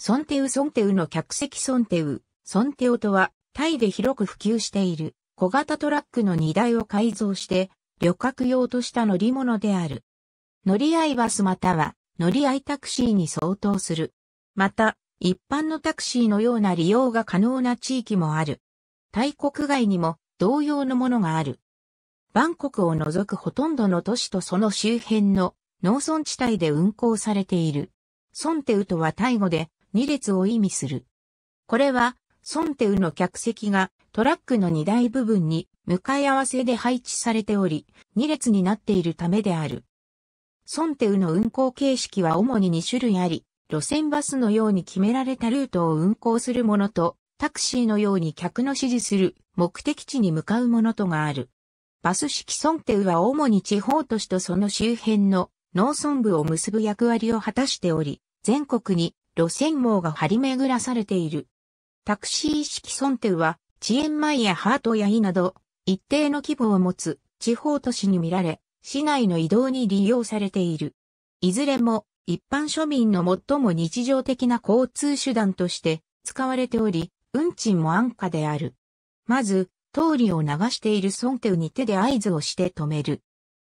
ソンテウソンテウの客席ソンテウ、ソンテオとは、タイで広く普及している小型トラックの荷台を改造して、旅客用とした乗り物である。乗り合いバスまたは乗り合いタクシーに相当する。また、一般のタクシーのような利用が可能な地域もある。タイ国外にも同様のものがある。バンコクを除くほとんどの都市とその周辺の農村地帯で運行されている。ソンテウとはタイ語で2列を意味する。これは、ソンテウの客席がトラックの荷台部分に向かい合わせで配置されており、2列になっているためである。ソンテウの運行形式は主に2種類あり、路線バスのように決められたルートを運行するものと、タクシーのように客の指示する目的地に向かうものとがある。バス式ソンテウは主に地方都市とその周辺の農村部を結ぶ役割を果たしており、全国に路線網が張り巡らされている。タクシー式村亭は、遅延前やハートやイなど、一定の規模を持つ地方都市に見られ、市内の移動に利用されている。いずれも、一般庶民の最も日常的な交通手段として使われており、運賃も安価である。まず、通りを流しているソンテウに手で合図をして止める。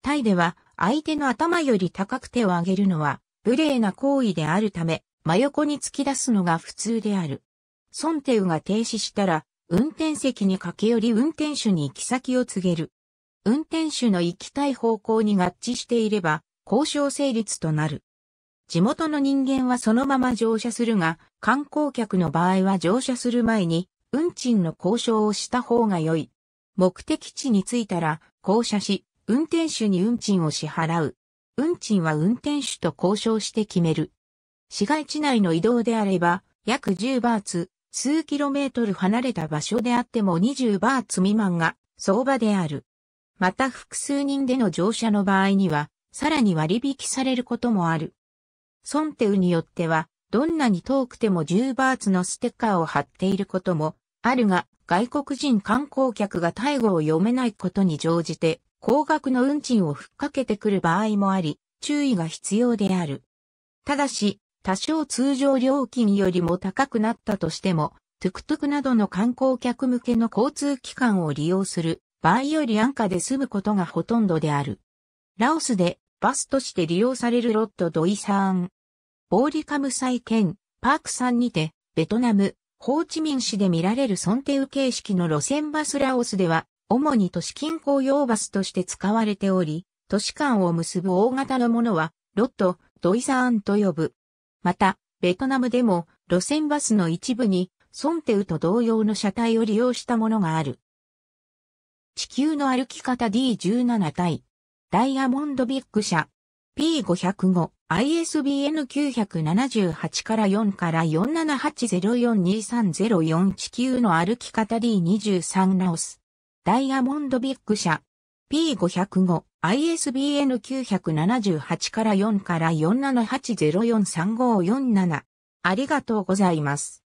タイでは相手の頭より高く手を上げるのは無礼な行為であるため、真横に突き出すのが普通である。ソテウが停止したら、運転席に駆け寄り運転手に行き先を告げる。運転手の行きたい方向に合致していれば、交渉成立となる。地元の人間はそのまま乗車するが、観光客の場合は乗車する前に、運賃の交渉をした方が良い。目的地に着いたら、降車し、運転手に運賃を支払う。運賃は運転手と交渉して決める。市街地内の移動であれば、約10バーツ、数キロメートル離れた場所であっても20バーツ未満が相場である。また複数人での乗車の場合には、さらに割引されることもある。ソンテウによっては、どんなに遠くても10バーツのステッカーを貼っていることもあるが、外国人観光客がタイ語を読めないことに乗じて、高額の運賃を吹っかけてくる場合もあり、注意が必要である。ただし、多少通常料金よりも高くなったとしても、トゥクトゥクなどの観光客向けの交通機関を利用する場合より安価で済むことがほとんどである。ラオスでバスとして利用されるロットドイサーン。ボーリカムサイパークさんにてベトナム、ホーチミン市で見られるソンテウ形式の路線バスラオスでは主に都市近郊用バスとして使われており、都市間を結ぶ大型のものはロット、ドイサーンと呼ぶ。また、ベトナムでも路線バスの一部にソンテウと同様の車体を利用したものがある。地球の歩き方 D17 対ダイヤモンドビッグ車、P505 ISBN 978から4から4 7 8 0 4 2 3 0 4地球の歩き方 D23 ラオスダイヤモンドビッグ車、P505、ISBN 978から4から47804354 7ありがとうございます。